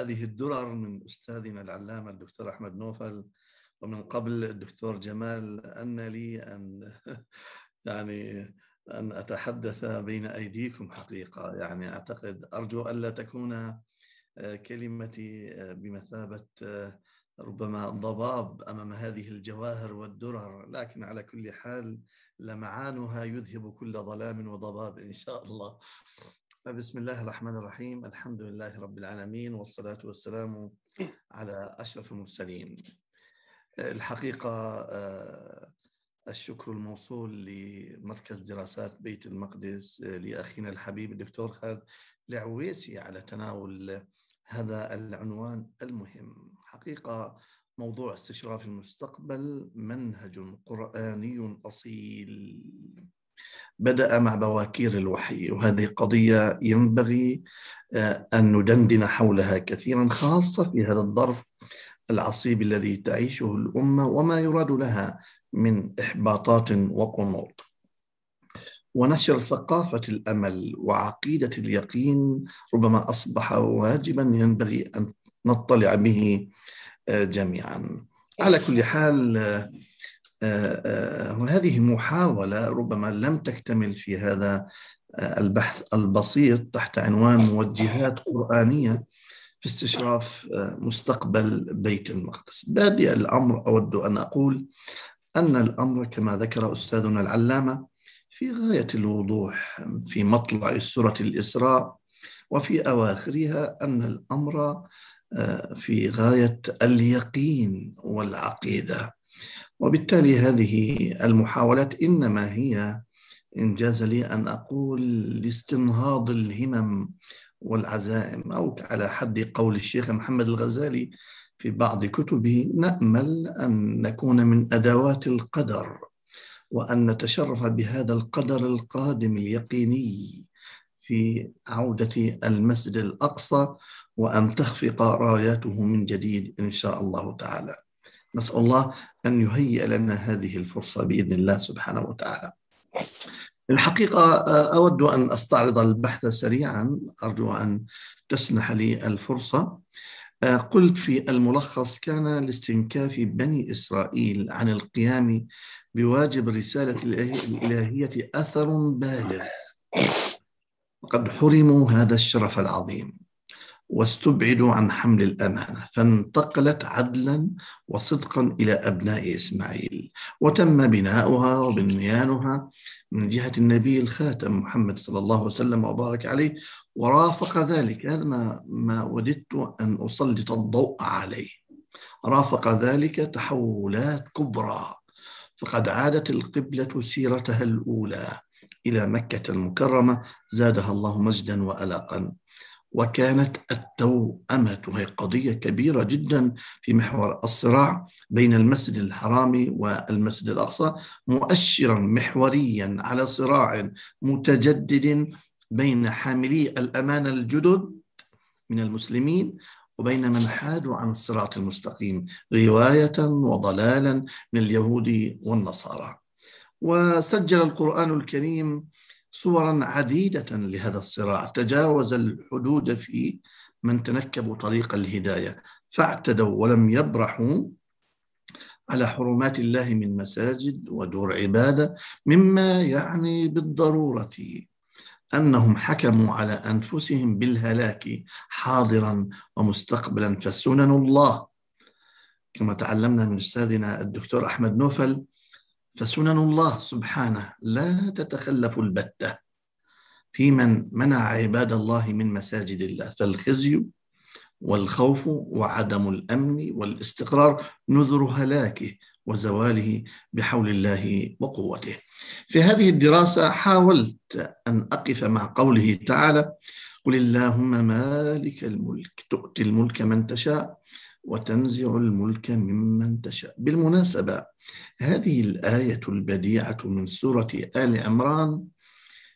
هذه الدرر من أستاذنا العلامة الدكتور أحمد نوفل ومن قبل الدكتور جمال أن لي أن يعني أن أتحدث بين أيديكم حقيقة يعني أعتقد أرجو ألا تكون آه، كلمتي آه، بمثابة آه، ربما ضباب امام هذه الجواهر والدرر لكن على كل حال لمعانها يذهب كل ظلام وضباب ان شاء الله بسم الله الرحمن الرحيم الحمد لله رب العالمين والصلاة والسلام على أشرف المرسلين الحقيقة آه، الشكر الموصول لمركز دراسات بيت المقدس آه، لأخينا الحبيب الدكتور خالد العويسي على تناول هذا العنوان المهم حقيقة موضوع استشراف المستقبل منهج قرآني أصيل بدأ مع بواكير الوحي وهذه قضية ينبغي آه، أن ندندن حولها كثيرا خاصة في هذا الظرف العصيب الذي تعيشه الأمة وما يراد لها من إحباطات وقنوط ونشر ثقافة الأمل وعقيدة اليقين ربما أصبح واجبا ينبغي أن نطلع به آه، جميعا على كل حال آه، آه، آه، هذه محاولة ربما لم تكتمل في هذا آه، البحث البسيط تحت عنوان موجهات قرآنية في استشراف مستقبل بيت المقدس بادئ الأمر أود أن أقول أن الأمر كما ذكر أستاذنا العلامة في غاية الوضوح في مطلع سورة الإسراء وفي أواخرها أن الأمر في غاية اليقين والعقيدة وبالتالي هذه المحاولات انما هي انجاز لي ان اقول لاستنهاض الهمم والعزائم او على حد قول الشيخ محمد الغزالي في بعض كتبه نامل ان نكون من ادوات القدر وان نتشرف بهذا القدر القادم اليقيني في عوده المسجد الاقصى وان تخفق راياته من جديد ان شاء الله تعالى نسأل الله أن يهيئ لنا هذه الفرصة بإذن الله سبحانه وتعالى الحقيقة آه، أود أن أستعرض البحث سريعا أرجو أن تسنح لي الفرصة آه، قلت في الملخص كان لاستنكاف بني إسرائيل عن القيام بواجب الرسالة الإلهية أثر بالغ وقد حرموا هذا الشرف العظيم واستبعدوا عن حمل الامانه فانتقلت عدلا وصدقا الى ابناء اسماعيل وتم بناؤها وبنيانها من جهه النبي الخاتم محمد صلى الله عليه وسلم وبارك عليه ورافق ذلك هذا ما, ما وددت ان اسلط الضوء عليه رافق ذلك تحولات كبرى فقد عادت القبله سيرتها الاولى الى مكه المكرمه زادها الله مجدا والقا وكانت التوأمة وهي قضية كبيرة جدا في محور الصراع بين المسجد الحرام والمسجد الأقصى مؤشرا محوريا على صراع متجدد بين حاملي الأمانة الجدد من المسلمين وبين من حادوا عن الصراط المستقيم رواية وضلالا من اليهود والنصارى وسجل القرآن الكريم صورا عديدة لهذا الصراع تجاوز الحدود في من تنكبوا طريق الهداية فاعتدوا ولم يبرحوا على حرمات الله من مساجد ودور عبادة مما يعني بالضرورة أنهم حكموا على أنفسهم بالهلاك حاضرا ومستقبلا فسنن الله كما تعلمنا من أستاذنا الدكتور أحمد نوفل فسنن الله سبحانه لا تتخلف البته في من منع عباد الله من مساجد الله فالخزي والخوف وعدم الامن والاستقرار نذر هلاكه وزواله بحول الله وقوته. في هذه الدراسه حاولت ان اقف مع قوله تعالى: قل اللهم مالك الملك تؤتي الملك من تشاء وتنزع الملك ممن تشاء. بالمناسبه هذه الآية البديعة من سورة آل عمران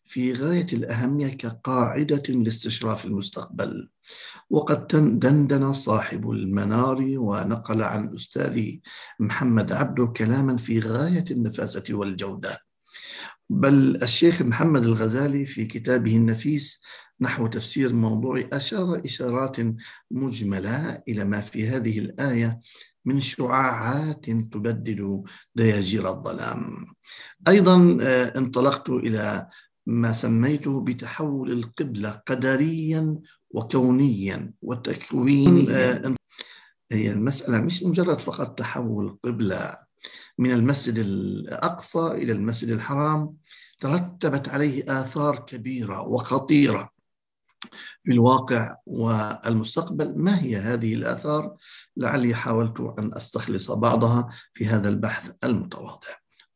في غاية الأهمية كقاعدة لاستشراف المستقبل وقد دندن صاحب المنار ونقل عن أستاذه محمد عبده كلاما في غاية النفاسة والجودة بل الشيخ محمد الغزالي في كتابه النفيس نحو تفسير الموضوع أشار إشارات مجملة إلى ما في هذه الآية من شعاعات تبدد دياجير الظلام ايضا آه، انطلقت الى ما سميته بتحول القبله قدريا وكونيا وتكوين هي المساله مش مجرد فقط تحول قبله من المسجد الاقصى الى المسجد الحرام ترتبت عليه اثار كبيره وخطيره في الواقع والمستقبل ما هي هذه الآثار لعلي حاولت أن أستخلص بعضها في هذا البحث المتواضع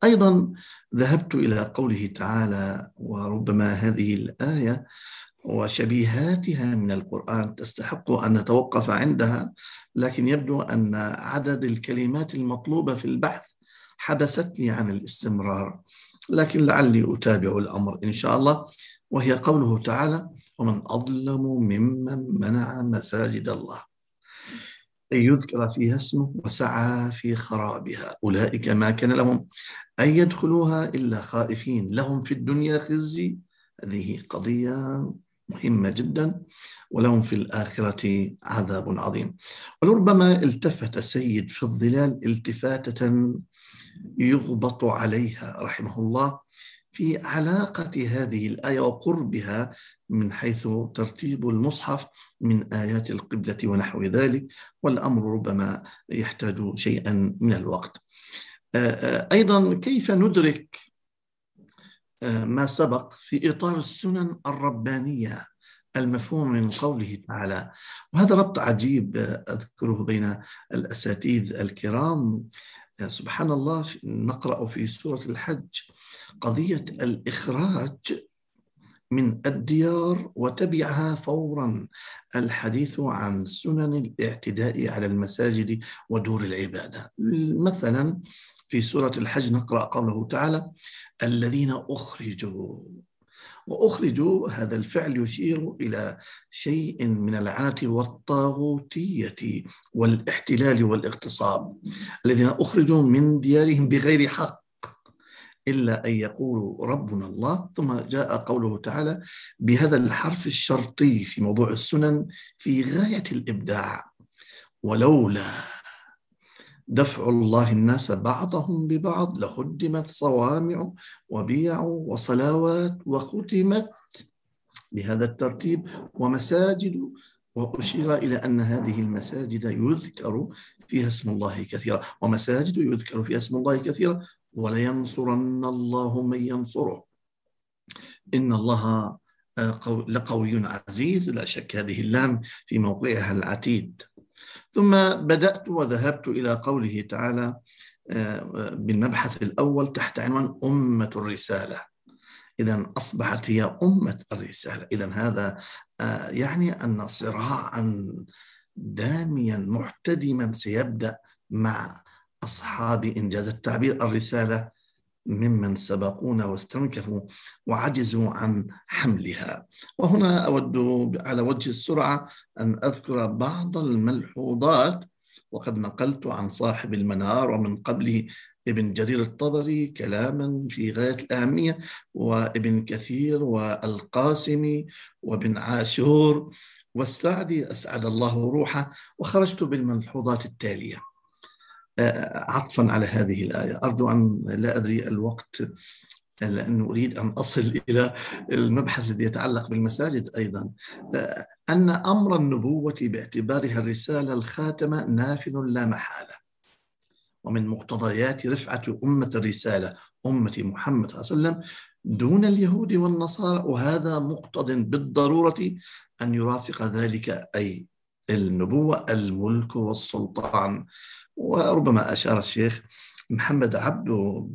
أيضا ذهبت إلى قوله تعالى وربما هذه الآية وشبيهاتها من القرآن تستحق أن نتوقف عندها لكن يبدو أن عدد الكلمات المطلوبة في البحث حبستني عن الاستمرار لكن لعلي أتابع الأمر إن شاء الله وهي قوله تعالى ومن أظلم ممن منع مساجد الله أن يذكر فيها اسمه وسعى في خرابها أولئك ما كان لهم أن يدخلوها إلا خائفين لهم في الدنيا خزي هذه قضية مهمة جدا ولهم في الآخرة عذاب عظيم ولربما التفت سيد في الظلال التفاتة يغبط عليها رحمه الله في علاقة هذه الآية وقربها من حيث ترتيب المصحف من آيات القبلة ونحو ذلك والأمر ربما يحتاج شيئا من الوقت آه، آه، أيضا كيف ندرك آه، ما سبق في إطار السنن الربانية المفهوم من قوله تعالى وهذا ربط عجيب أذكره بين الأساتيذ الكرام يعني سبحان الله نقرأ في سورة الحج قضية الإخراج من الديار وتبعها فورا الحديث عن سنن الاعتداء على المساجد ودور العبادة مثلا في سورة الحج نقرأ قوله تعالى الذين أخرجوا وأخرجوا هذا الفعل يشير إلى شيء من العنة والطاغوتية والاحتلال والاغتصاب الذين أخرجوا من ديارهم بغير حق إلا أن يقولوا ربنا الله ثم جاء قوله تعالى بهذا الحرف الشرطي في موضوع السنن في غاية الإبداع ولولا دفع الله الناس بعضهم ببعض لهدمت صوامع وبيع وصلوات وختمت بهذا الترتيب ومساجد وأشير إلى أن هذه المساجد يذكر فيها اسم الله كثيرا ومساجد يذكر فيها اسم الله كثيرا ولينصرن الله من ينصره إن الله آه، لقوي عزيز لا شك هذه اللام في موقعها العتيد ثم بدأت وذهبت إلى قوله تعالى آه، بالمبحث الأول تحت عنوان أمة الرسالة إذا أصبحت هي أمة الرسالة إذا هذا آه، يعني أن صراعا داميا محتدما سيبدأ مع أصحاب إنجاز التعبير الرسالة ممن سبقونا واستنكفوا وعجزوا عن حملها وهنا أود على وجه السرعة أن أذكر بعض الملحوظات وقد نقلت عن صاحب المنار ومن قبله ابن جرير الطبري كلاما في غاية الأهمية وابن كثير والقاسمي وابن عاشور والسعدي أسعد الله روحه وخرجت بالملحوظات التالية عطفا على هذه الآية أرجو أن لا أدري الوقت لأن أريد أن أصل إلى المبحث الذي يتعلق بالمساجد أيضا أن أمر النبوة باعتبارها الرسالة الخاتمة نافذ لا محالة ومن مقتضيات رفعة أمة الرسالة أمة محمد صلى الله عليه وسلم دون اليهود والنصارى وهذا مقتض بالضرورة أن يرافق ذلك أي النبوة الملك والسلطان وربما أشار الشيخ محمد عبده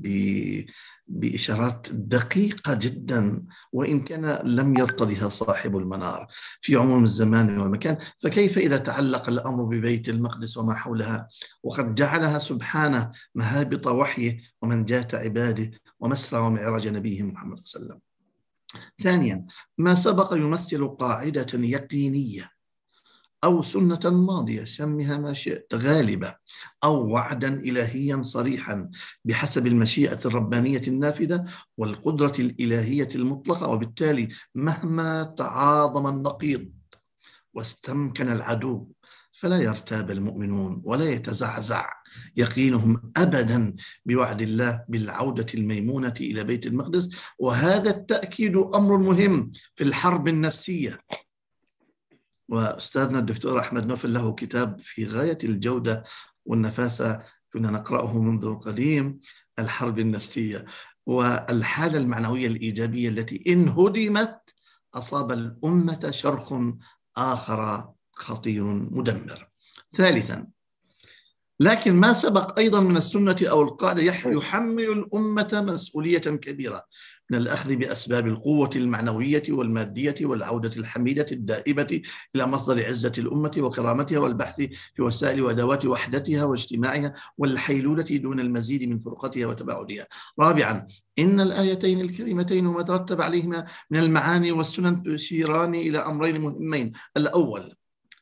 بإشارات دقيقة جدا وإن كان لم يرتضها صاحب المنار في عموم الزمان والمكان فكيف إذا تعلق الأمر ببيت المقدس وما حولها وقد جعلها سبحانه مهابط وحيه ومنجاة عباده ومسرى ومعراج نبيه محمد صلى الله عليه وسلم ثانيا ما سبق يمثل قاعدة يقينية أو سنة ماضية سمها ما شئت غالبة أو وعدا إلهيا صريحا بحسب المشيئة الربانية النافذة والقدرة الإلهية المطلقة وبالتالي مهما تعاظم النقيض واستمكن العدو فلا يرتاب المؤمنون ولا يتزعزع يقينهم ابدا بوعد الله بالعوده الميمونه الى بيت المقدس وهذا التاكيد امر مهم في الحرب النفسيه واستاذنا الدكتور احمد نوفل له كتاب في غايه الجوده والنفاسه كنا نقراه منذ القديم الحرب النفسيه والحاله المعنويه الايجابيه التي ان هدمت اصاب الامه شرخ اخر خطير مدمر. ثالثا لكن ما سبق ايضا من السنه او القاعده يحمل الامه مسؤوليه كبيره من الأخذ بأسباب القوة المعنوية والمادية والعودة الحميدة الدائبة إلى مصدر عزة الأمة وكرامتها والبحث في وسائل وأدوات وحدتها واجتماعها والحيلولة دون المزيد من فرقتها وتباعدها رابعا إن الآيتين الكريمتين وما ترتب عليهما من المعاني والسنن تشيران إلى أمرين مهمين الأول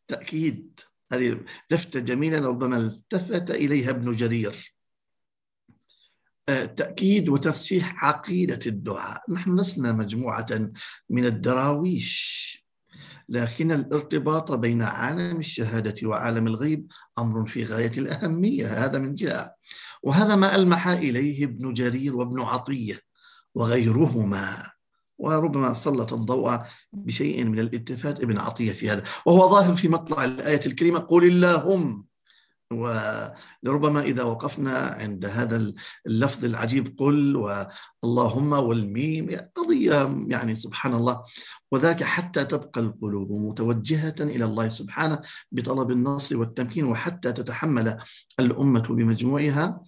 تأكيد هذه لفتة جميلة ربما التفت إليها ابن جرير تأكيد وتفسيح عقيدة الدعاء نحن لسنا مجموعة من الدراويش لكن الارتباط بين عالم الشهادة وعالم الغيب أمر في غاية الأهمية هذا من جهة وهذا ما ألمح إليه ابن جرير وابن عطية وغيرهما وربما سلط الضوء بشيء من الالتفات ابن عطية في هذا وهو ظاهر في مطلع الآية الكريمة قل اللهم ولربما إذا وقفنا عند هذا اللفظ العجيب قل واللهم والميم قضية يعني سبحان الله وذلك حتى تبقى القلوب متوجهة إلى الله سبحانه بطلب النصر والتمكين وحتى تتحمل الأمة بمجموعها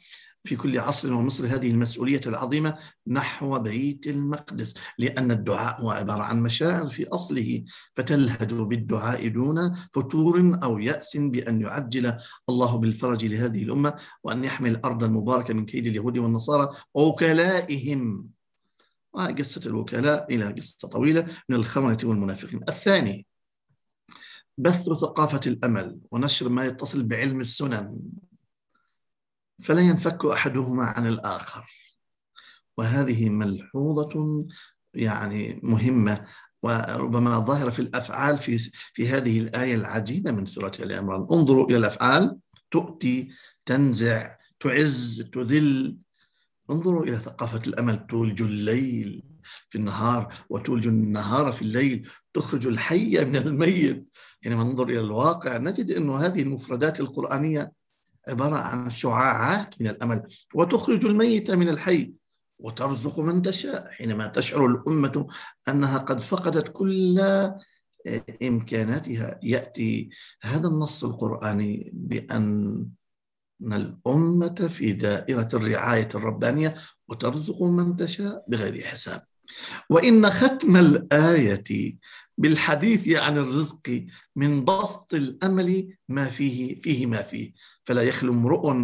في كل عصر ومصر هذه المسؤولية العظيمة نحو بيت المقدس لأن الدعاء هو عبارة عن مشاعر في أصله فتلهج بالدعاء دون فتور أو يأس بأن يعجل الله بالفرج لهذه الأمة وأن يحمل الأرض المباركة من كيد اليهود والنصارى ووكلائهم وقصة الوكلاء إلى قصة طويلة من الخونة والمنافقين الثاني بث ثقافة الأمل ونشر ما يتصل بعلم السنن فلا ينفك احدهما عن الاخر وهذه ملحوظه يعني مهمه وربما ظاهره في الافعال في في هذه الايه العجيبه من سوره ال عمران انظروا الى الافعال تؤتي تنزع تعز تذل انظروا الى ثقافه الامل تولج الليل في النهار وتولج النهار في الليل تخرج الحي من الميت حينما ننظر الى الواقع نجد أن هذه المفردات القرانيه عبارة عن شعاعات من الأمل وتخرج الميت من الحي وترزق من تشاء حينما تشعر الأمة أنها قد فقدت كل إمكاناتها يأتي هذا النص القرآني بأن الأمة في دائرة الرعاية الربانية وترزق من تشاء بغير حساب وإن ختم الآية بالحديث عن الرزق من بسط الأمل ما فيه فيه ما فيه فلا يخلو امرؤ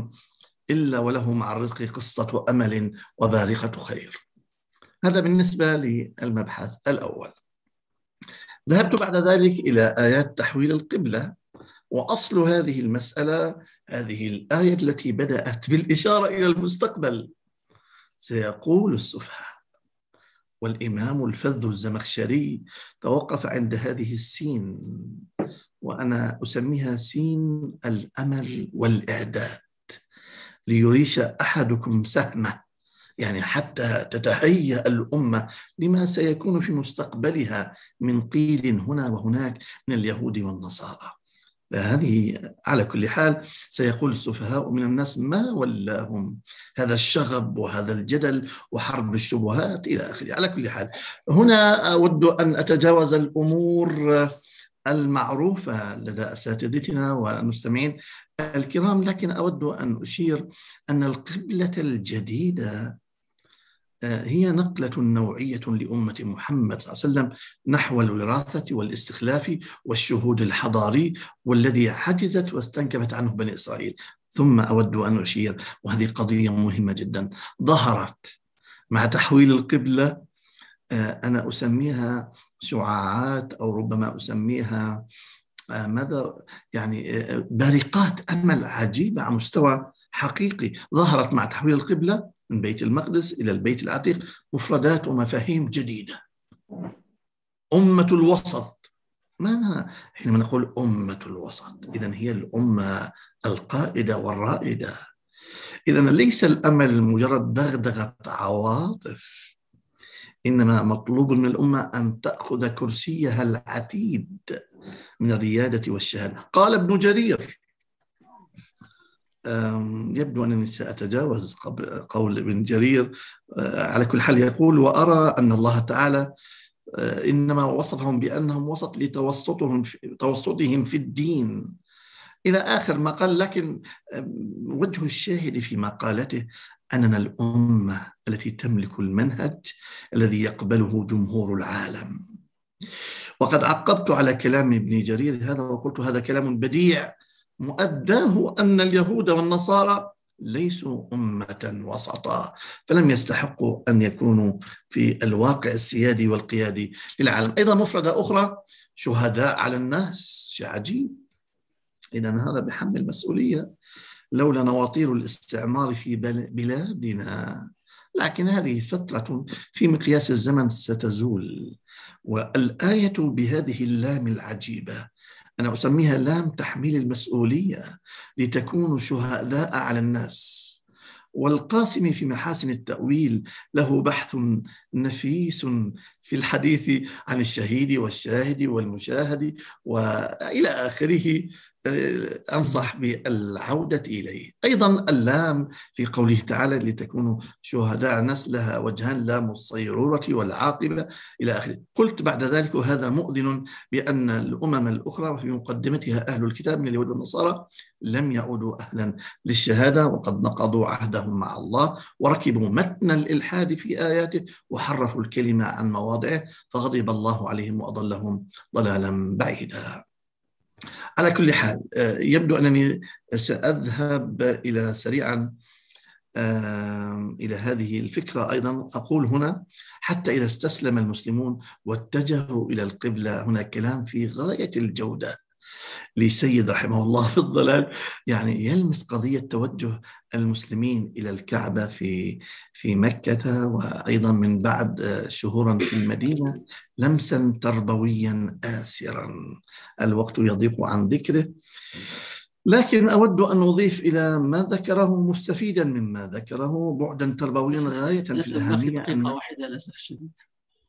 إلا وله مع الرزق قصة أمل وبارقه خير هذا بالنسبة للمبحث الأول ذهبت بعد ذلك إلى آيات تحويل القبلة وأصل هذه المسألة هذه الآية التي بدأت بالإشارة إلى المستقبل سيقول السفهاء والإمام الفذ الزمخشري توقف عند هذه السين وأنا أسميها سين الأمل والإعداد ليريش أحدكم سهمه يعني حتى تتهيأ الأمة لما سيكون في مستقبلها من قيل هنا وهناك من اليهود والنصارى هذه على كل حال سيقول السفهاء من الناس ما ولاهم هذا الشغب وهذا الجدل وحرب الشبهات الى اخره على كل حال هنا اود ان اتجاوز الامور المعروفه لدى اساتذتنا والمستمعين الكرام لكن اود ان اشير ان القبله الجديده آه، هي نقلة نوعية لأمة محمد صلى الله عليه وسلم نحو الوراثة والاستخلاف والشهود الحضاري والذي عجزت واستنكفت عنه بني إسرائيل ثم أود أن أشير وهذه قضية مهمة جدا ظهرت مع تحويل القبلة آه، أنا أسميها شعاعات أو ربما أسميها آه، ماذا يعني بارقات أمل عجيبة على مستوى حقيقي ظهرت مع تحويل القبلة من بيت المقدس إلى البيت العتيق مفردات ومفاهيم جديدة أمة الوسط ماذا حينما نقول أمة الوسط إذا هي الأمة القائدة والرائدة إذا ليس الأمل مجرد دغدغة عواطف إنما مطلوب من الأمة أن تأخذ كرسيها العتيد من الريادة والشهادة قال ابن جرير يبدو أنني سأتجاوز قول ابن جرير آه، على كل حال يقول وأرى أن الله تعالى آه، إنما وصفهم بأنهم وسط لتوسطهم توسطهم في الدين إلى آخر ما قال لكن وجه الشاهد في مقالته أننا الأمة التي تملك المنهج الذي يقبله جمهور العالم وقد عقبت على كلام ابن جرير هذا وقلت هذا كلام بديع مؤداه أن اليهود والنصارى ليسوا أمة وسطا فلم يستحقوا أن يكونوا في الواقع السيادي والقيادي للعالم أيضا مفردة أخرى شهداء على الناس شيء عجيب إذا هذا بحمل مسؤولية لولا نواطير الاستعمار في بلادنا لكن هذه فترة في مقياس الزمن ستزول والآية بهذه اللام العجيبة أنا أسميها لام تحميل المسؤولية لتكونوا شهداء على الناس والقاسم في محاسن التأويل له بحث نفيس في الحديث عن الشهيد والشاهد والمشاهد وإلى آخره آه، أنصح بالعودة إليه أيضا اللام في قوله تعالى لتكونوا شهداء الناس لها وجهان لام الصيرورة والعاقبة إلى آخره قلت بعد ذلك وهذا مؤذن بأن الأمم الأخرى وفي مقدمتها أهل الكتاب من اليهود والنصارى لم يعودوا أهلا للشهادة وقد نقضوا عهدهم مع الله وركبوا متن الإلحاد في آياته وحرفوا الكلمة عن مواضعه فغضب الله عليهم وأضلهم ضلالا بعيدا على كل حال آه، يبدو أنني سأذهب إلى سريعا إلى هذه الفكرة أيضا أقول هنا حتى إذا استسلم المسلمون واتجهوا إلى القبلة هنا كلام في غاية الجودة لسيد رحمه الله في الضلال يعني يلمس قضية توجه المسلمين إلى الكعبة في في مكة وأيضا من بعد شهورا في المدينة لمسا تربويا آسرا الوقت يضيق عن ذكره لكن أود أن أضيف إلى ما ذكره مستفيدا مما ذكره بعدا تربويا غاية في الأهمية دقيقة واحدة للأسف الشديد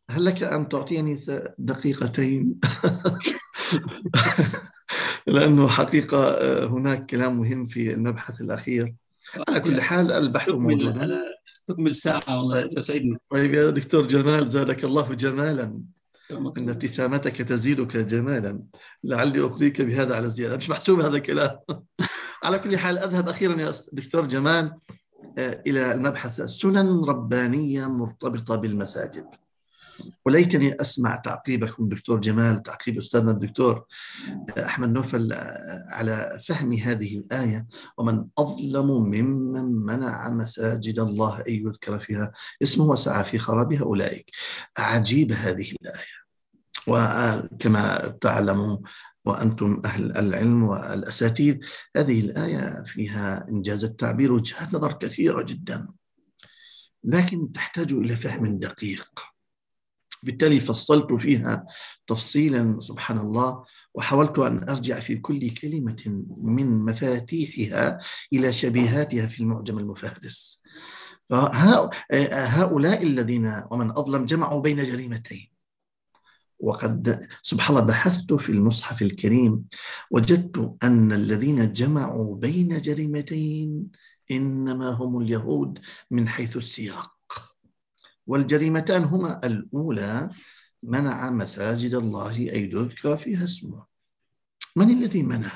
هل لك أن تعطيني دقيقتين؟ لانه حقيقه آه، هناك كلام مهم في المبحث الاخير على كل حال البحث موجود تكمل ساعه والله سعيدنا طيب يا دكتور جمال زادك الله جمالا ان ابتسامتك تزيدك جمالا لعلي اقريك بهذا على زياده مش محسوب هذا الكلام على كل حال اذهب اخيرا يا دكتور جمال آه، الى المبحث سنن ربانيه مرتبطه بالمساجد وليتني اسمع تعقيبكم دكتور جمال تعقيب استاذنا الدكتور احمد نوفل آه، على فهم هذه الايه ومن اظلم ممن منع مساجد الله ان يذكر فيها اسمه وسعى في خرابها اولئك عجيب هذه الايه وكما تعلموا وأنتم أهل العلم والأساتذة هذه الآية فيها إنجاز التعبير وجهات نظر كثيرة جدا لكن تحتاج إلى فهم دقيق بالتالي فصلت فيها تفصيلا سبحان الله وحاولت أن أرجع في كل كلمة من مفاتيحها إلى شبيهاتها في المعجم المفهرس فهؤلاء الذين ومن أظلم جمعوا بين جريمتين وقد سبحان الله بحثت في المصحف الكريم وجدت أن الذين جمعوا بين جريمتين إنما هم اليهود من حيث السياق والجريمتان هما الأولى منع مساجد الله أن يذكر فيها اسمه من الذي منع؟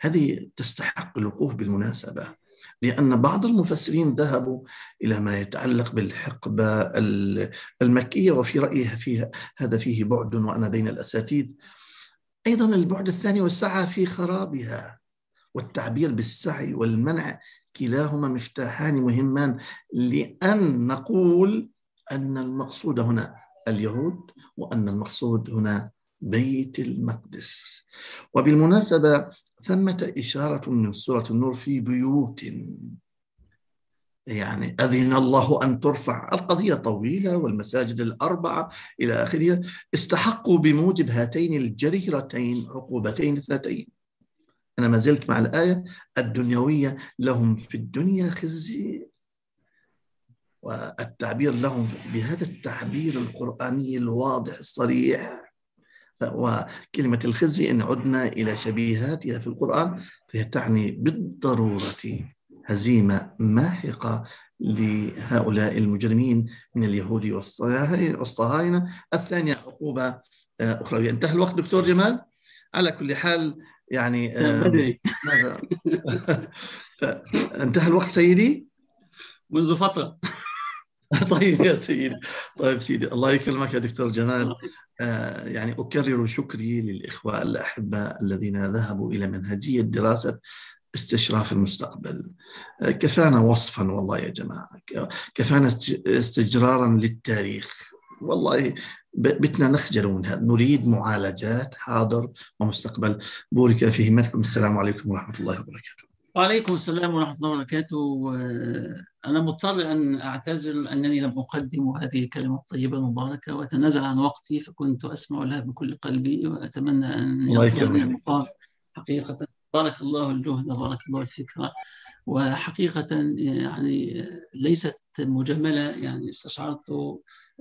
هذه تستحق الوقوف بالمناسبة لأن بعض المفسرين ذهبوا إلى ما يتعلق بالحقبة المكية وفي رأيي فيها هذا فيه بعد وأنا بين الأساتيذ أيضا البعد الثاني والسعى في خرابها والتعبير بالسعي والمنع كلاهما مفتاحان مهمان لأن نقول أن المقصود هنا اليهود وأن المقصود هنا بيت المقدس وبالمناسبة ثمة إشارة من سورة النور في بيوت يعني أذن الله أن ترفع القضية طويلة والمساجد الأربعة إلى آخره استحقوا بموجب هاتين الجريرتين عقوبتين اثنتين أنا ما زلت مع الآية الدنيوية لهم في الدنيا خزي والتعبير لهم بهذا التعبير القرآني الواضح الصريح وكلمة الخزي إن عدنا إلى شبيهاتها في القرآن فهي تعني بالضرورة هزيمة ماحقة لهؤلاء المجرمين من اليهود والصهاينة الثانية عقوبة آه، أخروية انتهى الوقت دكتور جمال؟ على كل حال يعني ماذا انتهى الوقت سيدي؟ منذ فترة طيب يا سيدي طيب سيدي الله يكرمك يا دكتور جمال آه يعني أكرر شكري للإخوة الأحباء الذين ذهبوا إلى منهجية دراسة استشراف المستقبل آه كفانا وصفا والله يا جماعة كفانا استجرارا للتاريخ والله بدنا نخجل منها نريد معالجات حاضر ومستقبل بورك في همتكم السلام عليكم ورحمة الله وبركاته وعليكم السلام ورحمة الله وبركاته أنا مضطر أن أعتذر أنني لم أقدم هذه الكلمة الطيبة المباركة واتنازع عن وقتي فكنت أسمع لها بكل قلبي وأتمنى أن يكون المقام حقيقة بارك الله الجهد بارك الله الفكرة وحقيقة يعني ليست مجاملة يعني استشعرت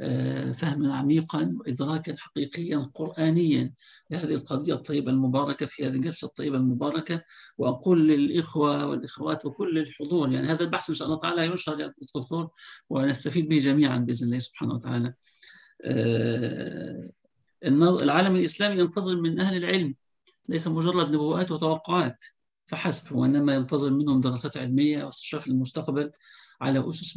آه، فهما عميقا وإدراكا حقيقيا قرآنيا لهذه القضية الطيبة المباركة في هذه الجلسة الطيبة المباركة وأقول للإخوة والإخوات وكل الحضور يعني هذا البحث إن شاء الله تعالى ينشر يا الدكتور ونستفيد به جميعا بإذن الله سبحانه وتعالى آه، العالم الإسلامي ينتظر من أهل العلم ليس مجرد نبوءات وتوقعات فحسب وإنما ينتظر منهم دراسات علمية واستشراف المستقبل على أسس